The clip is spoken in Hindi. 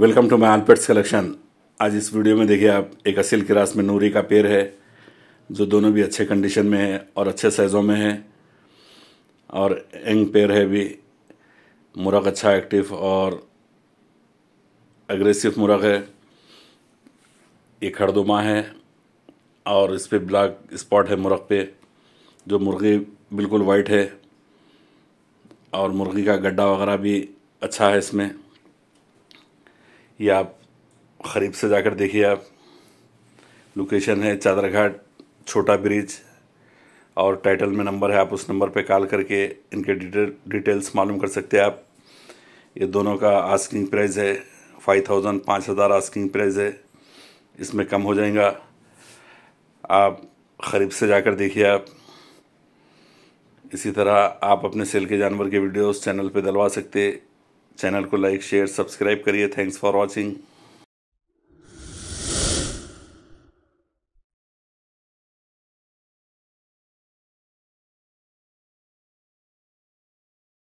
वेलकम टू माई अनपेट्स कलेक्शन आज इस वीडियो में देखिए आप एक असिल क्रास में नूरी का पेड़ है जो दोनों भी अच्छे कंडीशन में है और अच्छे साइज़ों में है और एंग पेड़ है भी मुरग अच्छा एक्टिव और एग्रेसिव मुरग है ये खड़दुमा है और इस पर ब्लैक स्पॉट है मुरग पे जो मुर्गी बिल्कुल वाइट है और मुर्गी का गड्ढा वगैरह भी अच्छा है इसमें ये आप ख़रीब से जाकर देखिए आप लोकेशन है चादर घाट छोटा ब्रिज और टाइटल में नंबर है आप उस नंबर पे कॉल करके इनके डिटेल डिटेल्स मालूम कर सकते हैं आप ये दोनों का आस्किंग प्राइस है फाइव थाउजेंड पाँच हज़ार आस्किंग प्राइस है इसमें कम हो जाएगा आप ख़रीब से जाकर देखिए आप इसी तरह आप अपने सेल के जानवर के वीडियोस चैनल पे डलवा सकते चैनल को लाइक शेयर सब्सक्राइब करिए थैंक्स फॉर वॉचिंग